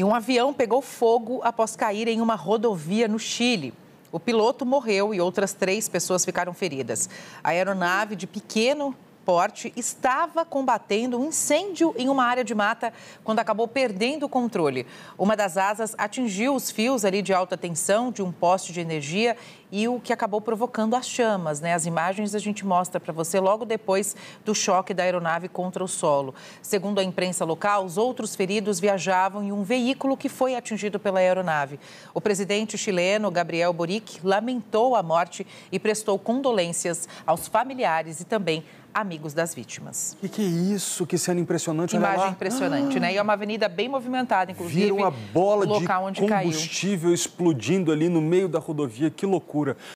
E um avião pegou fogo após cair em uma rodovia no Chile. O piloto morreu e outras três pessoas ficaram feridas. A aeronave de pequeno Porte estava combatendo um incêndio em uma área de mata quando acabou perdendo o controle. Uma das asas atingiu os fios ali de alta tensão de um poste de energia e o que acabou provocando as chamas, né? As imagens a gente mostra para você logo depois do choque da aeronave contra o solo. Segundo a imprensa local, os outros feridos viajavam em um veículo que foi atingido pela aeronave. O presidente chileno Gabriel Boric lamentou a morte e prestou condolências aos familiares e também amigos das vítimas. E que é isso, que cena impressionante. Imagem impressionante, ah. né? E é uma avenida bem movimentada, inclusive. Vira uma bola de combustível caiu. explodindo ali no meio da rodovia, que loucura.